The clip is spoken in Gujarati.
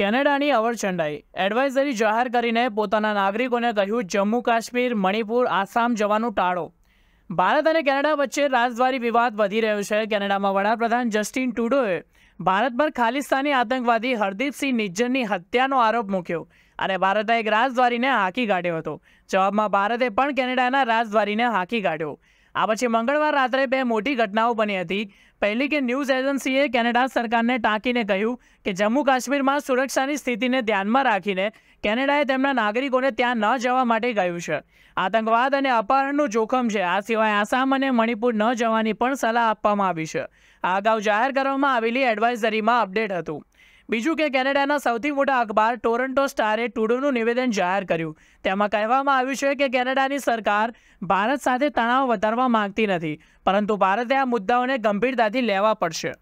કેનેડાની અવરચંડાઈ એડવાઇઝરી જાહેર કરીને પોતાના નાગરિકોને કહ્યું જમ્મુ કાશ્મીર મણિપુર આસામ જવાનું ટાળો ભારત અને કેનેડા વચ્ચે રાજદ્વારી વિવાદ વધી રહ્યો છે કેનેડામાં વડાપ્રધાન જસ્ટિન ટુડોએ ભારત ખાલિસ્તાની આતંકવાદી હરદીપસિંહ નિજ્જરની હત્યાનો આરોપ મૂક્યો અને ભારતે એક રાજદ્વારીને હાંકી કાઢ્યો હતો જવાબમાં ભારતે પણ કેનેડાના રાજદ્વારીને હાંકી કાઢ્યો આ પછી મંગળવાર રાત્રે બે મોટી ઘટનાઓ બની હતી પહેલી કે ન્યૂઝ એજન્સીએ કેનેડા સરકારને ટાંકીને કહ્યું કે જમ્મુ કાશ્મીરમાં સુરક્ષાની સ્થિતિને ધ્યાનમાં રાખીને કેનેડાએ તેમના નાગરિકોને ત્યાં ન જવા માટે કહ્યું છે આતંકવાદ અને અપહરણનું જોખમ છે આ સિવાય આસામ અને મણિપુર ન જવાની પણ સલાહ આપવામાં આવી છે આ અગાઉ જાહેર કરવામાં આવેલી એડવાઇઝરીમાં અપડેટ હતું બીજું કે કેનેડાના સૌથી મોટા અખબાર ટોરન્ટો સ્ટારે ટુડોનું નિવેદન જાહેર કર્યું તેમાં કહેવામાં આવ્યું છે કે કેનેડાની સરકાર ભારત સાથે તણાવ વધારવા માંગતી નથી પરંતુ ભારતે આ મુદ્દાઓને ગંભીરતાથી લેવા પડશે